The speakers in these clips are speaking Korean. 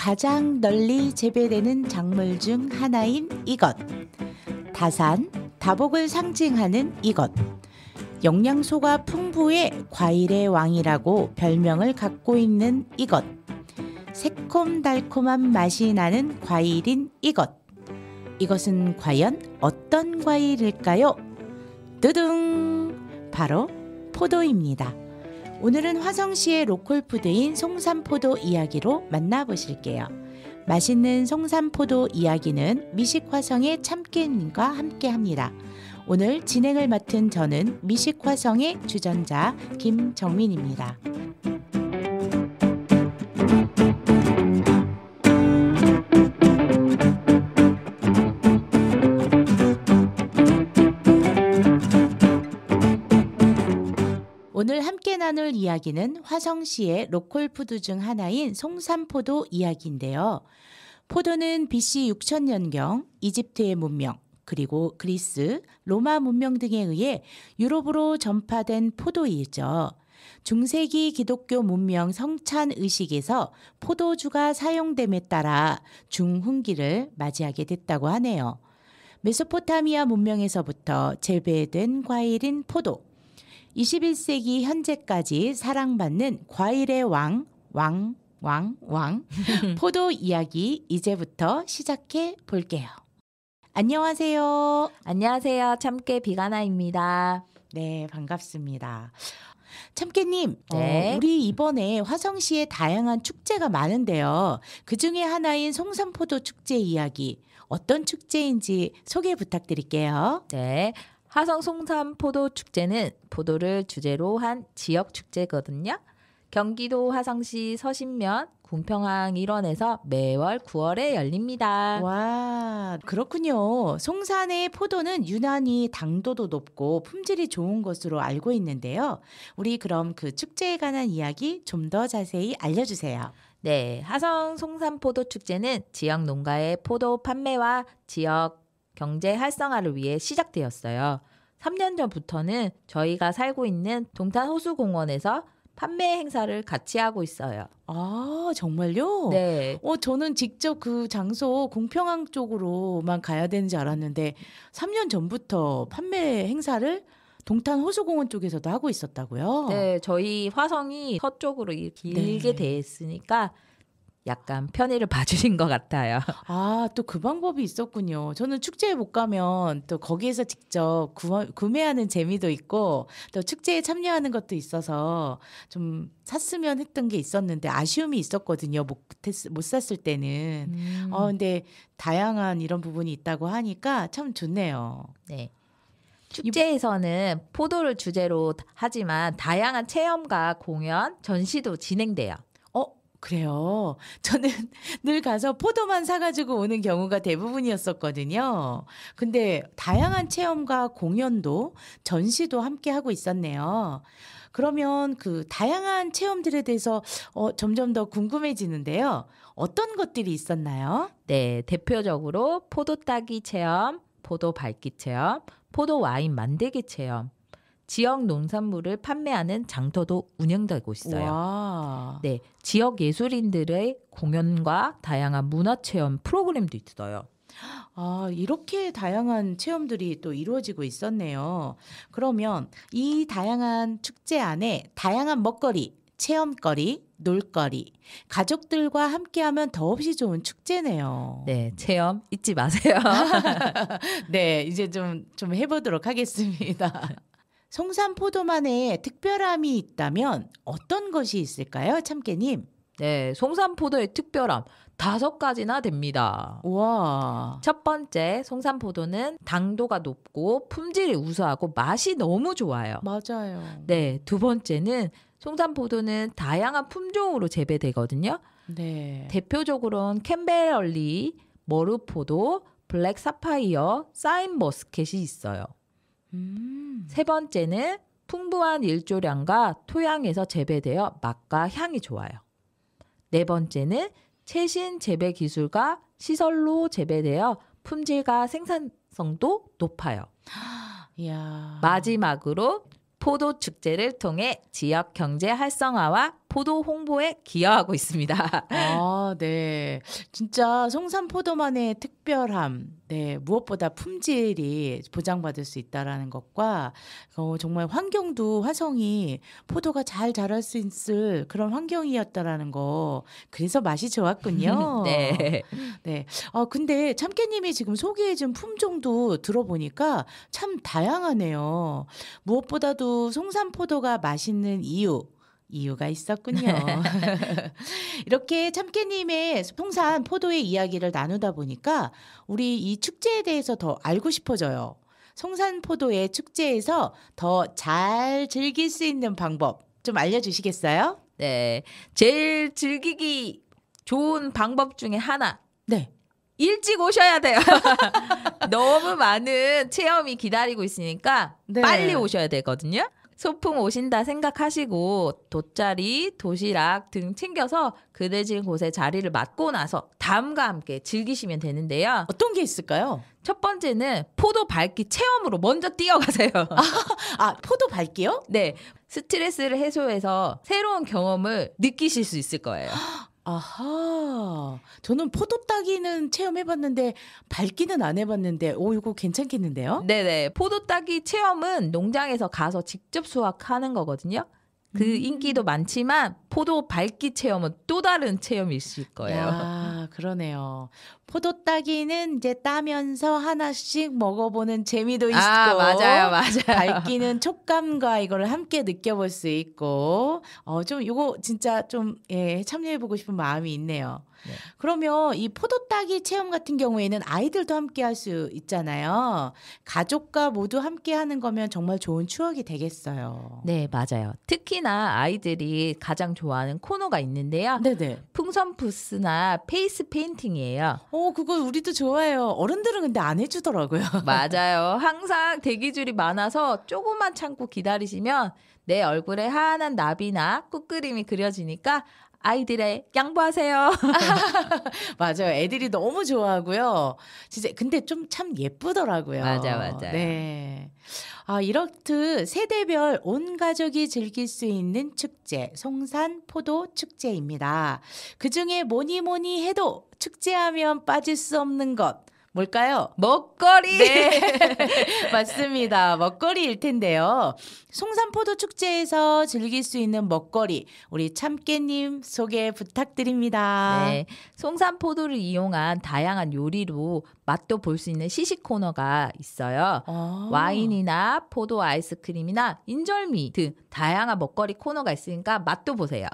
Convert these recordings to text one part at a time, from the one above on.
가장 널리 재배되는 작물 중 하나인 이것. 다산, 다복을 상징하는 이것. 영양소가 풍부해 과일의 왕이라고 별명을 갖고 있는 이것. 새콤달콤한 맛이 나는 과일인 이것. 이것은 과연 어떤 과일일까요? 뚜둥 바로 포도입니다. 오늘은 화성시의 로컬푸드인 송산포도 이야기로 만나보실게요. 맛있는 송산포도 이야기는 미식화성의 참깨님과 함께합니다. 오늘 진행을 맡은 저는 미식화성의 주전자 김정민입니다. 나눌 이야기는 화성시의 로컬 푸드 중 하나인 송산포도 이야기인데요. 포도는 BC 6천년경 이집트의 문명, 그리고 그리스, 로마 문명 등에 의해 유럽으로 전파된 포도이죠. 중세기 기독교 문명 성찬 의식에서 포도주가 사용됨에 따라 중흥기를 맞이하게 됐다고 하네요. 메소포타미아 문명에서부터 재배된 과일인 포도, 21세기 현재까지 사랑받는 과일의 왕, 왕, 왕, 왕, 포도 이야기 이제부터 시작해 볼게요. 안녕하세요. 안녕하세요. 참깨 비가나입니다. 네, 반갑습니다. 참깨님, 어, 네. 어, 우리 이번에 화성시에 다양한 축제가 많은데요. 그 중에 하나인 송산포도 축제 이야기. 어떤 축제인지 소개 부탁드릴게요. 네. 화성 송산 포도 축제는 포도를 주제로 한 지역 축제거든요. 경기도 화성시 서신면 궁평항 일원에서 매월 9월에 열립니다. 와, 그렇군요. 송산의 포도는 유난히 당도도 높고 품질이 좋은 것으로 알고 있는데요. 우리 그럼 그 축제에 관한 이야기 좀 더 자세히 알려주세요. 네, 화성 송산포도 축제는 지역 농가의 포도 판매와 지역 경제 활성화를 위해 시작되었어요. 3년 전부터는 저희가 살고 있는 동탄 호수공원에서 판매 행사를 같이 하고 있어요. 아, 정말요? 네. 어, 저는 직접 그 장소 공평항 쪽으로만 가야 되는 지 알았는데 3년 전부터 판매 행사를 동탄 호수공원 쪽에서도 하고 있었다고요? 네, 저희 화성이 서쪽으로 네. 길게 네. 돼 있으니까 약간 편의를 봐주신 것 같아요. 아, 또 그 방법이 있었군요. 저는 축제에 못 가면 또 거기에서 직접 구, 구매하는 재미도 있고 또 축제에 참여하는 것도 있어서 좀 샀으면 했던 게 있었는데 아쉬움이 있었거든요. 못, 했, 못 샀을 때는. 음. 어, 근데 다양한 이런 부분이 있다고 하니까 참 좋네요. 네. 축제에서는 포도를 주제로 하지만 다양한 체험과 공연, 전시도 진행돼요. 그래요. 저는 늘 가서 포도만 사가지고 오는 경우가 대부분이었었거든요. 근데 다양한 체험과 공연도 전시도 함께 하고 있었네요. 그러면 그 다양한 체험들에 대해서 어, 점점 더 궁금해지는데요. 어떤 것들이 있었나요? 네, 대표적으로 포도 따기 체험, 포도 밟기 체험, 포도 와인 만들기 체험, 지역 농산물을 판매하는 장터도 운영되고 있어요. 와. 네, 지역 예술인들의 공연과 다양한 문화 체험 프로그램도 있어요. 아, 이렇게 다양한 체험들이 또 이루어지고 있었네요. 그러면 이 다양한 축제 안에 다양한 먹거리, 체험거리, 놀거리, 가족들과 함께하면 더없이 좋은 축제네요. 네, 체험 잊지 마세요. 네, 이제 좀, 좀 해보도록 하겠습니다. 송산 포도만의 특별함이 있다면 어떤 것이 있을까요, 참깨님? 네, 송산포도의 특별함 다섯 가지나 됩니다. 와. 첫 번째, 송산포도는 당도가 높고 품질이 우수하고 맛이 너무 좋아요. 맞아요. 네, 두 번째는 송산포도는 다양한 품종으로 재배되거든요. 네. 대표적으로는 캠벨 얼리, 머루포도, 블랙 사파이어, 사인 머스켓이 있어요. 음. 세 번째는 풍부한 일조량과 토양에서 재배되어 맛과 향이 좋아요. 네 번째는 최신 재배 기술과 시설로 재배되어 품질과 생산성도 높아요. 이야. 마지막으로 포도 축제를 통해 지역 경제 활성화와 포도 홍보에 기여하고 있습니다. 아, 네. 진짜 송산 포도만의 특별함, 네, 무엇보다 품질이 보장받을 수 있다라는 것과 어, 정말 환경도 화성이 포도가 잘 자랄 수 있을 그런 환경이었다라는 거. 그래서 맛이 좋았군요. 네. 네. 어, 근데 참깨님이 지금 소개해준 품종도 들어보니까 참 다양하네요. 무엇보다도 송산포도가 맛있는 이유. 이유가 있었군요. 이렇게 참깨님의 통산 포도의 이야기를 나누다 보니까 우리 이 축제에 대해서 더 알고 싶어져요. 송산포도의 축제에서 더 잘 즐길 수 있는 방법 좀 알려주시겠어요? 네. 제일 즐기기 좋은 방법 중에 하나. 네. 일찍 오셔야 돼요. 너무 많은 체험이 기다리고 있으니까 네. 빨리 오셔야 되거든요. 소풍 오신다 생각하시고 돗자리, 도시락 등 챙겨서 그대진 곳에 자리를 맡고 나서 담과 함께 즐기시면 되는데요. 어떤 게 있을까요? 첫 번째는 포도 밟기 체험으로 먼저 뛰어가세요. 아, 아, 포도 밟기요? 네. 스트레스를 해소해서 새로운 경험을 느끼실 수 있을 거예요. 아하. 저는 포도 따기는 체험해봤는데 밝기는 안 해봤는데 오 이거 괜찮겠는데요? 네네. 포도 따기 체험은 농장에서 가서 직접 수확하는 거거든요. 그 음. 인기도 많지만 포도 밝기 체험은 또 다른 체험이 있을 거예요. 아, 그러네요. 포도 따기는 이제 따면서 하나씩 먹어보는 재미도 아, 있고. 아, 맞아요, 맞아요. 밝기는 촉감과 이걸 함께 느껴볼 수 있고. 어, 좀, 요거 진짜 좀, 예, 참여해보고 싶은 마음이 있네요. 네. 그러면 이 포도 따기 체험 같은 경우에는 아이들도 함께 할 수 있잖아요. 가족과 모두 함께 하는 거면 정말 좋은 추억이 되겠어요. 네, 맞아요. 특히나 아이들이 가장 좋아하는 코너가 있는데요. 네네. 풍선 푸스나 페이스 페인팅이에요. 어, 그거 우리도 좋아해요. 어른들은 근데 안 해주더라고요. 맞아요. 항상 대기줄이 많아서 조금만 참고 기다리시면 내 얼굴에 하얀 나비나 꽃그림이 그려지니까 아이들의 양보하세요. 맞아요. 애들이 너무 좋아하고요. 진짜 근데 좀 참 예쁘더라고요. 맞아 맞아. 네. 아, 이렇듯 세대별 온 가족이 즐길 수 있는 축제, 송산 포도 축제입니다. 그 중에 뭐니 뭐니 해도 축제하면 빠질 수 없는 것, 뭘까요? 먹거리. 네. 맞습니다. 먹거리일 텐데요. 송산포도 축제에서 즐길 수 있는 먹거리 우리 참깨님 소개 부탁드립니다. 네. 송산포도를 이용한 다양한 요리로 맛도 볼 수 있는 시식 코너가 있어요. 아. 와인이나 포도 아이스크림이나 인절미 등 다양한 먹거리 코너가 있으니까 맛도 보세요.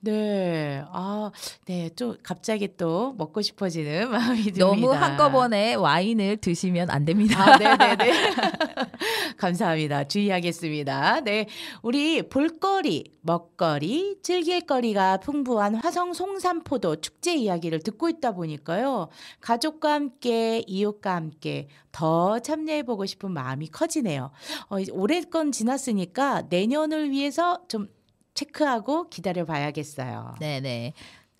네. 아, 네. 좀 갑자기 또 먹고 싶어지는 마음이 듭니다. 너무 한꺼번에 와인을 드시면 안 됩니다. 아, 네네네. 네, 네. 감사합니다. 주의하겠습니다. 네. 우리 볼거리, 먹거리, 즐길거리가 풍부한 화성 송산포도 축제 이야기를 듣고 있다 보니까요. 가족과 함께 이웃과 함께 더 참여해보고 싶은 마음이 커지네요. 어, 올해 건 지났으니까 내년을 위해서 좀 체크하고 기다려봐야겠어요. 네네.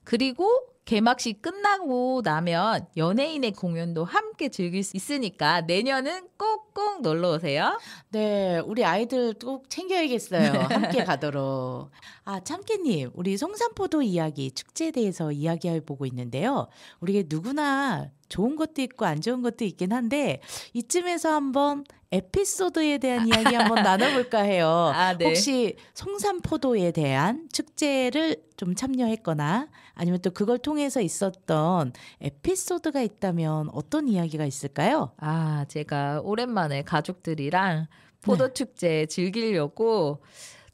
그리고 개막식 끝나고 나면 연예인의 공연도 함께 즐길 수 있으니까 내년은 꼭꼭 놀러 오세요. 네, 우리 아이들 꼭 챙겨야겠어요. 네. 함께 가도록. 아, 참깨님, 우리 송산포도 이야기 축제에 대해서 이야기해 보고 있는데요. 우리 누구나 좋은 것도 있고 안 좋은 것도 있긴 한데 이쯤에서 한번 에피소드에 대한 이야기 한번 나눠볼까 해요. 아, 네. 혹시 송산포도에 대한 축제를 좀 참여했거나 아니면 또 그걸 통해서 있었던 에피소드가 있다면 어떤 이야기가 있을까요? 아, 제가 오랜만에 가족들이랑 포도 네. 축제 즐기려고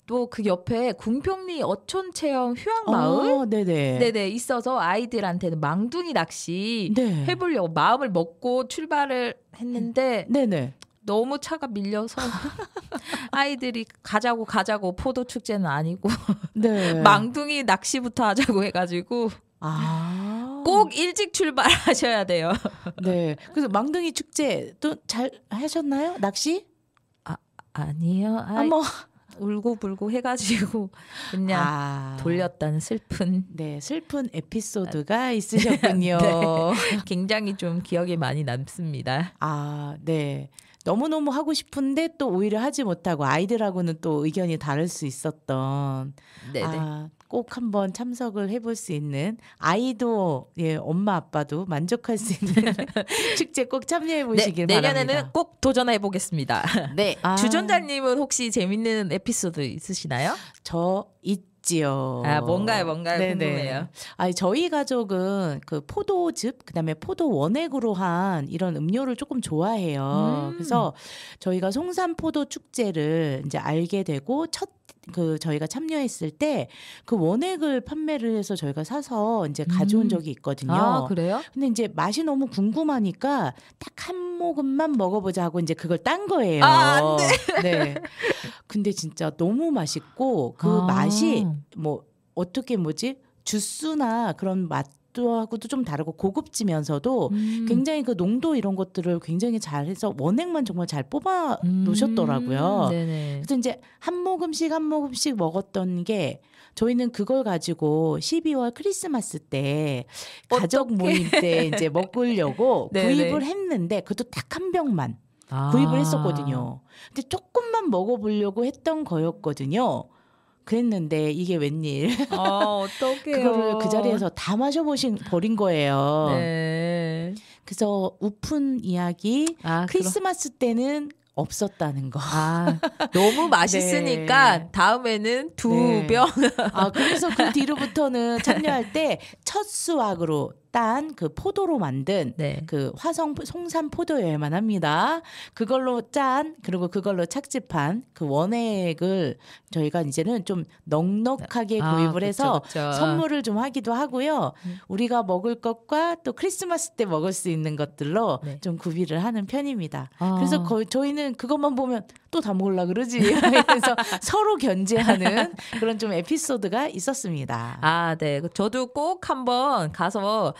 또 그 옆에 궁평리 어촌 체험 휴양마을 아, 어, 네네. 네네 있어서 아이들한테는 망둥이 낚시 네. 해보려고 마음을 먹고 출발을 했는데 네네. 너무 차가 밀려서 아이들이 가자고 가자고 포도 축제는 아니고 네. 망둥이 낚시부터 하자고 해가지고 아. 꼭 일찍 출발하셔야 돼요. 네. 그래서 망둥이 축제 또 잘 하셨나요? 낚시? 아 아니요. 아, 뭐 울고불고 해가지고 그냥 아. 돌렸다는 슬픈 네 슬픈 에피소드가 아, 있으셨군요. 네. 굉장히 좀 기억에 많이 남습니다. 아 네. 너무너무 하고 싶은데 또 오히려 하지 못하고 아이들하고는 또 의견이 다를 수 있었던 네네. 아, 꼭 한번 참석을 해볼 수 있는 아이도 예 엄마 아빠도 만족할 수 있는 축제 꼭 참여해 네, 보시길 네, 바랍니다. 내년에는 꼭 도전해 보겠습니다. 네 아. 주전자님은 혹시 재밌는 에피소드 있으시나요? 저 이, 있지요. 아 뭔가요, 뭔가요 네네. 궁금해요. 아 저희 가족은 그 포도즙 그다음에 포도 원액으로 한 이런 음료를 조금 좋아해요. 음. 그래서 저희가 송산포도 축제를 이제 알게 되고 첫그 저희가 참여했을 때 그 원액을 판매를 해서 저희가 사서 이제 가져온 음. 적이 있거든요. 아, 그래요? 근데 이제 맛이 너무 궁금하니까 딱 한 모금만 먹어보자 하고 이제 그걸 딴 거예요. 아, 안 돼. 네. 근데 진짜 너무 맛있고 그 아. 맛이 뭐 어떻게 뭐지? 주스나 그런 맛 것하고도좀 다르고 고급지면서도 음. 굉장히 그 농도 이런 것들을 굉장히 잘해서 원액만 정말 잘 뽑아 음. 놓으셨더라고요. 음. 그래서 이제 한 모금씩 한 모금씩 먹었던 게 저희는 그걸 가지고 12월 크리스마스 때 어떡해. 가족 모임 때 이제 먹으려고 구입을 했는데 그것도 딱 한 병만. 아. 구입을 했었거든요. 근데 조금만 먹어보려고 했던 거였거든요. 그랬는데 이게 웬일? 아, 어떡해요. 그거를 그 자리에서 다 마셔보신 버린 거예요. 네. 그래서 우픈 이야기 아, 크리스마스 그럼. 때는 없었다는 거. 아, 너무 맛있으니까 네. 다음에는 두 네. 병. 아, 그래서 그 뒤로부터는 참여할 때 첫 수확으로 딴그 포도로 만든 네. 그 화성 송산 포도여야만 합니다. 그걸로 짠 그리고 그걸로 착즙한 그 원액을 저희가 이제는 좀 넉넉하게 네. 아, 구입을 그 해서 그쵸. 선물을 좀 하기도 하고요. 음. 우리가 먹을 것과 또 크리스마스 때 먹을 수 있는 것들로 네. 좀 구비를 하는 편입니다. 아. 그래서 거 저희는 그것만 보면 또 다먹을라 그러지. 그래서 서로 견제하는 그런 좀 에피소드가 있었습니다. 아, 네. 저도 꼭 한번 가서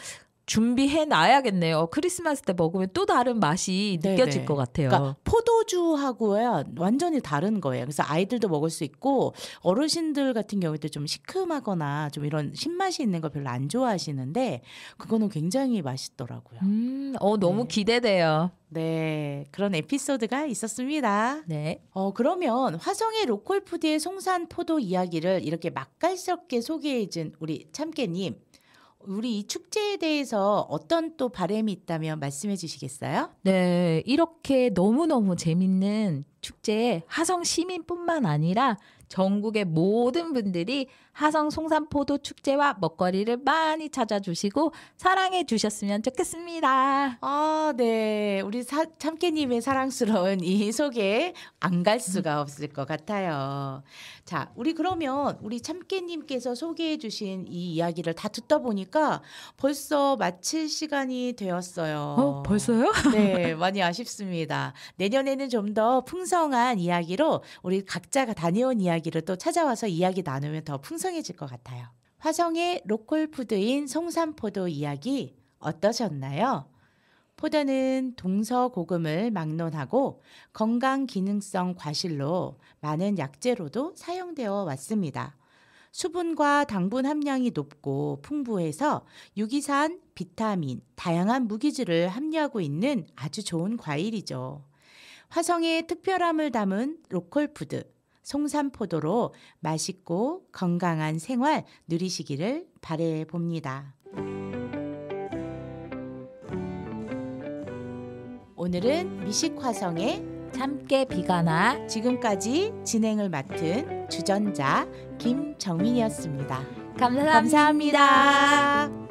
준비해 놔야겠네요. 크리스마스 때 먹으면 또 다른 맛이 느껴질 것 같아요. 그러니까 포도주하고야 완전히 다른 거예요. 그래서 아이들도 먹을 수 있고 어르신들 같은 경우에도 좀 시큼하거나 좀 이런 신맛이 있는 걸 별로 안 좋아하시는데 그거는 굉장히 맛있더라고요. 음, 어 너무 네. 기대돼요. 네, 그런 에피소드가 있었습니다. 네. 어, 그러면 화성의 로컬푸드의 송산 포도 이야기를 이렇게 맛깔스럽게 소개해준 우리 참깨님. 우리 이 축제에 대해서 어떤 또 바램이 있다면 말씀해 주시겠어요? 네, 이렇게 너무너무 재밌는 축제에 하성 시민뿐만 아니라 전국의 모든 분들이 하성 송산포도 축제와 먹거리를 많이 찾아주시고 사랑해 주셨으면 좋겠습니다. 아, 네. 우리 사, 참깨님의 사랑스러운 이 소개 안갈 수가 없을 것 같아요. 자, 우리 그러면 우리 참깨님께서 소개해 주신 이 이야기를 다 듣다 보니까 벌써 마칠 시간이 되었어요. 어, 벌써요? 네, 많이 아쉽습니다. 내년에는 좀 더 풍성한 이야기로 우리 각자가 다녀온 이야기를 또 찾아와서 이야기 나누면 더 풍성 풍성해질 것 같아요. 화성의 로컬 푸드인 송산포도 이야기 어떠셨나요? 포도는 동서 고금을 막론하고 건강 기능성 과실로 많은 약재로도 사용되어 왔습니다. 수분과 당분 함량이 높고 풍부해서 유기산, 비타민, 다양한 무기질을 함유하고 있는 아주 좋은 과일이죠. 화성의 특별함을 담은 로컬 푸드 송산포도로 맛있고 건강한 생활 누리시기를 바래 봅니다. 오늘은 미식화성의 참깨 비가나 지금까지 진행을 맡은 주전자 김정민이었습니다 감사합니다. 감사합니다.